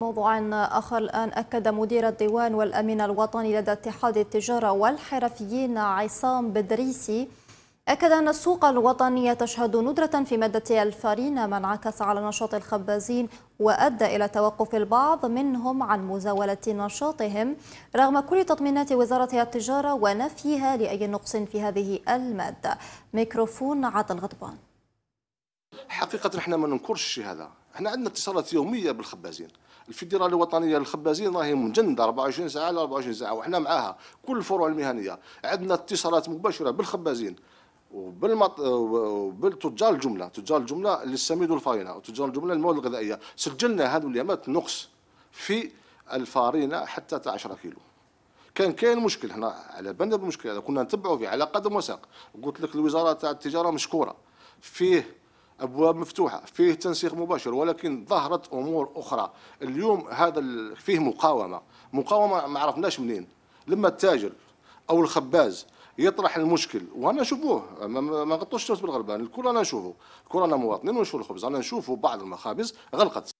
موضوع آخر الآن أكد مدير الديوان والأمين الوطني لدى اتحاد التجارة والحرفيين عصام بدريسي أكد أن السوق الوطني تشهد ندرة في مادة الفارينة ما انعكس على نشاط الخبازين وأدى إلى توقف البعض منهم عن مزاولة نشاطهم رغم كل تطمينات وزارة التجارة ونفيها لأي نقص في هذه المادة ميكروفون عادل غضبان حقيقة نحن ما ننكرش هذا احنا عندنا اتصالات يوميه بالخبازين الفيدراليه الوطنيه للخبازين راهي منجنده 24 ساعه على 24 ساعه وحنا معاها كل الفروع المهنيه عندنا اتصالات مباشره بالخبازين وبالمط... وبالتجار الجمله تجار الجمله للسميد والفارينه وتجار الجمله للمواد الغذائيه سجلنا هذو اليامات نقص في الفارينه حتى 10 كيلو كان كاين مشكل هنا على بالنا بالمشكل هذا كنا نتبعوا فيه على قدم وساق قلت لك الوزاره تاع التجاره مشكوره فيه ابواب مفتوحه فيه تنسيق مباشر ولكن ظهرت امور اخرى اليوم هذا فيه مقاومه مقاومه ما عرفناش منين لما التاجر او الخباز يطرح المشكل وانا نشوفوه ما غطوش الشمس بالغربان الكل انا نشوفه الكل انا مواطنين ونشوف الخبز انا نشوفه بعض المخابز غلقت